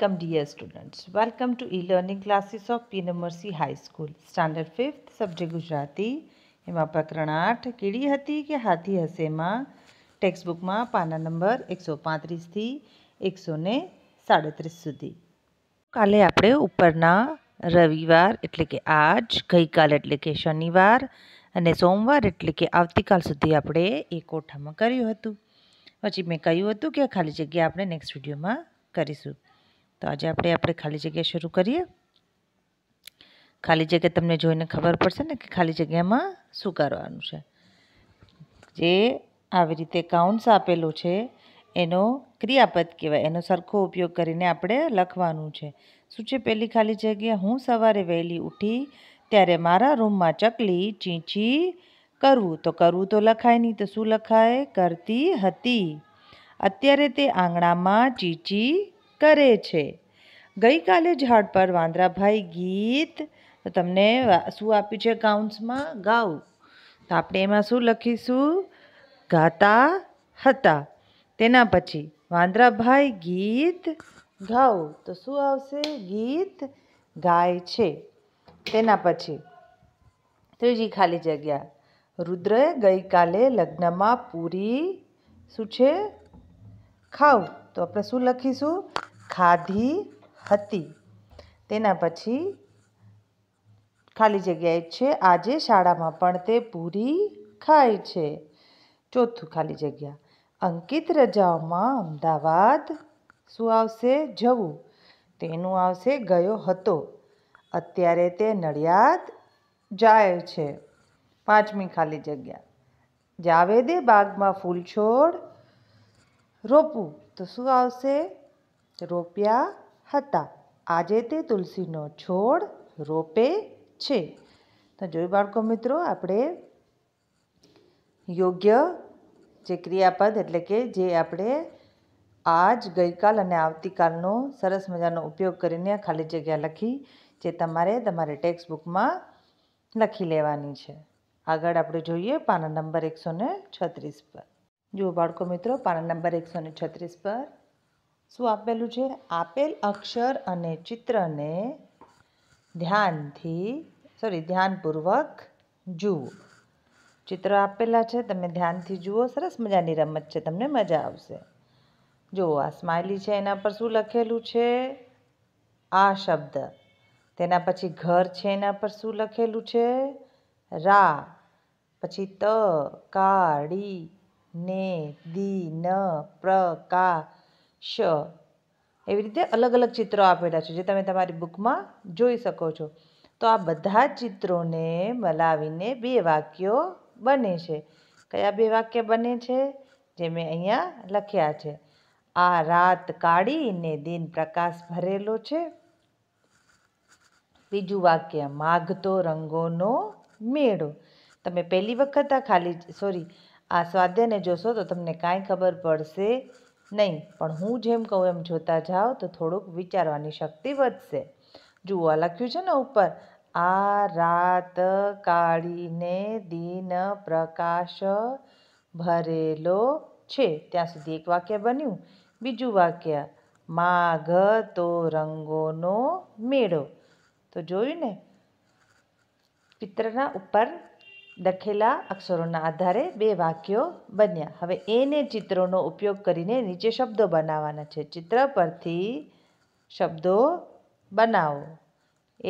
Welcome dear students. Welcome to e-learning classes of P. Nummercy High School. Standard 5th, subject Gujarati એમાં પ્રકરણ આઠ કીડી હતી કે હાથી હશે હસેમાં ટેક્સ્ટબુકમાં પાના નંબર એકસો પાંત્રીસથી એકસો ને સાડત્રીસ સુધી કાલે આપણે ઉપરના રવિવાર એટલે કે આજ ગઈકાલ એટલે કે શનિવાર અને સોમવાર એટલે કે આવતીકાલ સુધી આપણે એ કોઠામાં કર્યું હતું પછી મેં કહ્યું હતું કે ખાલી જગ્યા આપણે નેક્સ્ટ વિડીયોમાં કરીશું તો આજે આપણે આપણે ખાલી જગ્યા શરૂ કરીએ ખાલી જગ્યા તમને જોઈને ખબર પડશે ને કે ખાલી જગ્યામાં શું કરવાનું છે જે આવી રીતે કાઉન્ટ્સ આપેલો છે એનો ક્રિયાપદ કહેવાય એનો સરખો ઉપયોગ કરીને આપણે લખવાનું છે શું છે પહેલી ખાલી જગ્યા હું સવારે વહેલી ઉઠી ત્યારે મારા રૂમમાં ચકલી ચીંચી કરવું તો કરવું તો લખાય નહીં તો શું લખાય કરતી હતી અત્યારે તે આંગણામાં ચીંચી કરે છે ગઈકાલે ઝાડ પર વાંદરાભાઈ ગીત તમને શું આપ્યું છે કાઉન્ટ્સમાં ગાવું તો આપણે એમાં શું લખીશું ગાતા હતા તેના પછી વાંદરાભાઈ ગીત ગાઉ તો શું આવશે ગીત ગાય છે તેના પછી ત્રીજી ખાલી જગ્યા રુદ્રએ ગઈકાલે લગ્નમાં પૂરી શું છે ખાવ તો આપણે શું લખીશું ખાધી હતી તેના પછી ખાલી જગ્યાએ છે આજે શાળામાં પણ તે પૂરી ખાય છે ચોથું ખાલી જગ્યા અંકિત રજાઓમાં અમદાવાદ શું આવશે જવું તેનું આવશે ગયો હતો અત્યારે તે નડિયાદ જાય છે પાંચમી ખાલી જગ્યા જાવેદે બાગમાં ફૂલ છોડ રોપવું તો શું આવશે રોપ્યા હતા આજે તે તુલસીનો છોડ રોપે છે તો જોયું બાળકો મિત્રો આપણે યોગ્ય જે ક્રિયાપદ એટલે કે જે આપણે આજ ગઈકાલ અને આવતીકાલનો સરસ મજાનો ઉપયોગ કરીને ખાલી જગ્યા લખી જે તમારે તમારે ટેક્સ્ટ બુકમાં લખી લેવાની છે આગળ આપણે જોઈએ પાના નંબર એકસો છત્રીસ પર જુઓ બાળકો મિત્રો પાના નંબર એકસો છત્રીસ પર શું આપેલું છે આપેલ અક્ષર અને ચિત્રને ધ્યાનથી સોરી ધ્યાનપૂર્વક જુઓ ચિત્ર આપેલા છે તમે ધ્યાનથી જુઓ સરસ મજાની રમત છે તમને મજા આવશે જુઓ આ સ્માઇલી છે એના પર શું લખેલું છે આ શબ્દ તેના પછી ઘર છે એના પર શું લખેલું છે રા પછી ત કાળી ને દી ન પ્ર કા શ એવી રીતે અલગ અલગ ચિત્રો આપેલા છે જે તમે તમારી બુકમાં જોઈ શકો છો તો આ બધા ચિત્રોને મલાવીને બે વાક્યો બને છે કયા બે વાક્ય બને છે જે મેં અહીંયા લખ્યા છે આ રાત કાઢીને દિન પ્રકાશ ભરેલો છે બીજું વાક્ય માગતો રંગોનો મેળો તમે પહેલી વખત આ ખાલી સોરી આ સ્વાધ્યાયને જોશો તો તમને કાંઈ ખબર પડશે નહીં પણ હું જેમ કહું એમ જોતા જાઓ તો થોડુંક વિચારવાની શક્તિ વધશે જુઓ લખ્યું છે ને ઉપર આ રાત કાળીને દિન પ્રકાશ ભરેલો છે ત્યાં સુધી એક વાક્ય બન્યું બીજું વાક્ય માઘ તો રંગોનો મેળો તો જોયું ને પિત્રના ઉપર લખેલા અક્ષરોના આધારે બે વાક્યો બન્યા હવે એને ચિત્રોનો ઉપયોગ કરીને નીચે શબ્દો બનાવવાના છે ચિત્ર પરથી શબ્દો બનાવો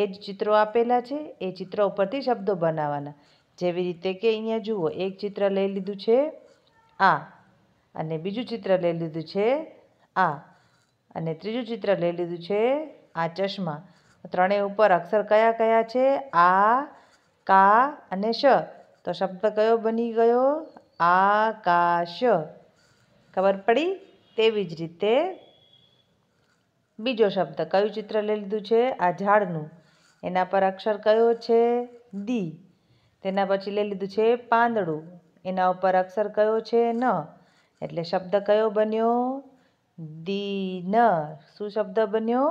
એ જ ચિત્રો આપેલા છે એ ચિત્ર ઉપરથી શબ્દો બનાવવાના જેવી રીતે કે અહીંયા જુઓ એક ચિત્ર લઈ લીધું છે આ અને બીજું ચિત્ર લઈ લીધું છે આ અને ત્રીજું ચિત્ર લઈ લીધું છે આ ચશ્મા ત્રણેય ઉપર અક્ષર કયા કયા છે આ કા અને શ તો શબ્દ કયો બની ગયો આકાશ ખબર પડી તેવી જ રીતે બીજો શબ્દ કયું ચિત્ર લઈ લીધું છે આ ઝાડનું એના પર અક્ષર કયો છે દી તેના પછી લઈ લીધું છે પાંદડું એના ઉપર અક્ષર કયો છે ન એટલે શબ્દ કયો બન્યો દીન શું શબ્દ બન્યો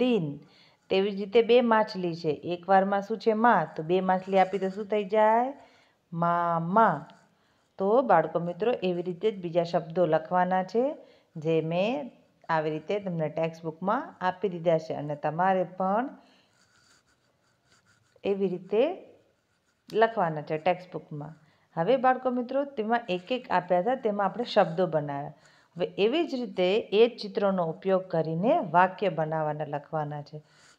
દિન તેવી જ રીતે બે માછલી છે એક વારમાં શું છે માં તો બે માછલી આપી તો શું થઈ જાય મામા તો બાળકો મિત્રો એવી રીતે જ બીજા શબ્દો લખવાના છે જે મેં આવી રીતે તમને ટેક્સ્ટ બુકમાં આપી દીધા છે અને તમારે પણ એવી રીતે લખવાના છે ટેક્સ્ટ બુકમાં હવે બાળકો મિત્રો તેમાં એક એક આપ્યા હતા તેમાં આપણે શબ્દો બનાવ્યા હવે એવી જ રીતે એ જ ચિત્રોનો ઉપયોગ કરીને વાક્ય બનાવવાના લખવાના છે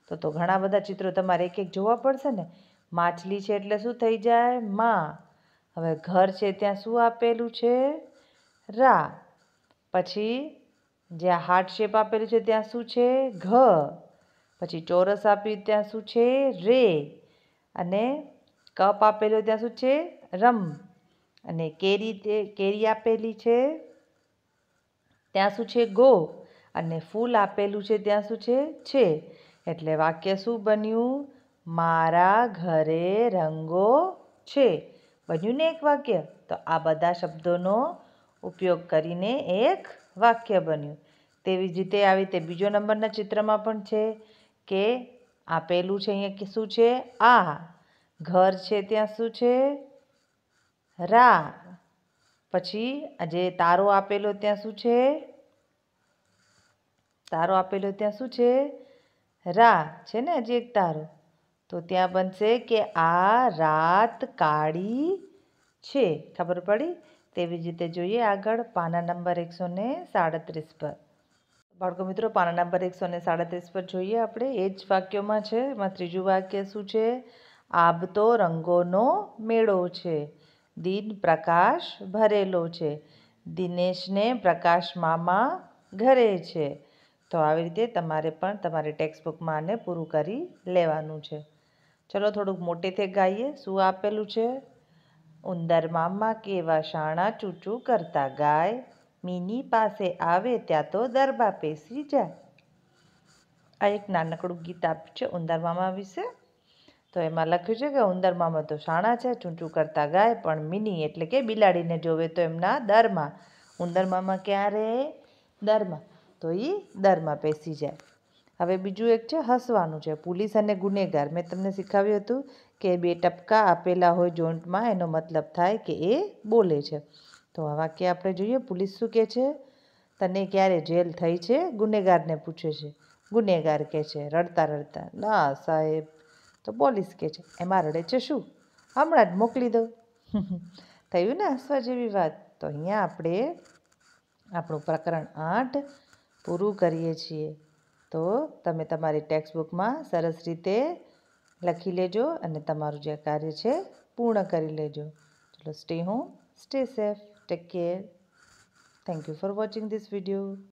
તો તો ઘણા બધા ચિત્રો તમારે એક એક જોવા પડશે ને માછલી છે એટલે શું થઈ જાય માં હવે ઘર છે ત્યાં શું આપેલું છે રા પછી જ્યાં હાર્ટ શેપ આપેલું છે ત્યાં શું છે ઘ પછી ચોરસ આપ્યું ત્યાં શું છે રે અને કપ આપેલો ત્યાં શું છે રમ અને કેરી તે કેરી આપેલી છે ત્યાં શું છે ગો અને ફૂલ આપેલું છે ત્યાં શું છે છે એટલે વાક્ય શું બન્યું મારા ઘરે રંગો છે બન્યું ને એક વાક્ય તો આ બધા શબ્દોનો ઉપયોગ કરીને એક વાક્ય બન્યું તેવી જ રીતે આવી રીતે બીજો નંબરના ચિત્રમાં પણ છે કે આપેલું છે અહીંયા કે શું છે આ ઘર છે ત્યાં શું છે રા પછી જે તારો આપેલો ત્યાં શું છે તારો આપેલો ત્યાં શું છે રા છે ને હજી એક તારો તો ત્યાં બનશે કે આ રાત કાળી છે ખબર પડી તેવી જ રીતે જોઈએ આગળ પાના નંબર એકસો ને સાડત્રીસ પર બાળકો મિત્રો પાના નંબર એકસો ને સાડત્રીસ પર જોઈએ આપણે એ જ વાક્યોમાં છે એમાં ત્રીજું વાક્ય શું છે આબતો રંગોનો મેળો છે દિન પ્રકાશ ભરેલો છે દિનેશને પ્રકાશ મામા ઘરે છે તો આવી રીતે તમારે પણ તમારી ટેક્સ્ટબુકમાં આને પૂરું કરી લેવાનું છે ચલો થોડુંક મોટેથી ગાઈએ શું આપેલું છે ઉંદર મામા કેવા શાણા ચૂચું કરતા ગાય મીની પાસે આવે ત્યાં તો દરબા પેસી જાય આ એક નાનકડું ગીત આપ્યું છે ઉંદર મામા વિશે તો એમાં લખ્યું છે કે ઉંદર મામા તો શાણા છે ચૂંચું કરતા ગાય પણ મિની એટલે કે બિલાડીને જોવે તો એમના દરમાં ઉંદર મામા ક્યારે દરમાં તો એ દરમાં પેસી જાય હવે બીજું એક છે હસવાનું છે પોલીસ અને ગુનેગાર મેં તમને શીખવ્યું હતું કે બે ટપકા આપેલા હોય જોઈન્ટમાં એનો મતલબ થાય કે એ બોલે છે તો આ વાક્ય આપણે જોઈએ પોલીસ શું કહે છે તને ક્યારે જેલ થઈ છે ગુનેગારને પૂછે છે ગુનેગાર કહે છે રડતા રડતા ના સાહેબ તો પોલીસ કહે છે એમાં રડે છે શું હમણાં જ મોકલી દઉં થયું ને હસવા જેવી વાત તો અહીંયા આપણે આપણું પ્રકરણ આઠ પૂરું કરીએ છીએ તો તમે તમારી ટેક્સ્ટબુકમાં સરસ રીતે લખી લેજો અને તમારું જે કાર્ય છે પૂર્ણ કરી લેજો ચલો stay home stay safe take care thank you for watching this video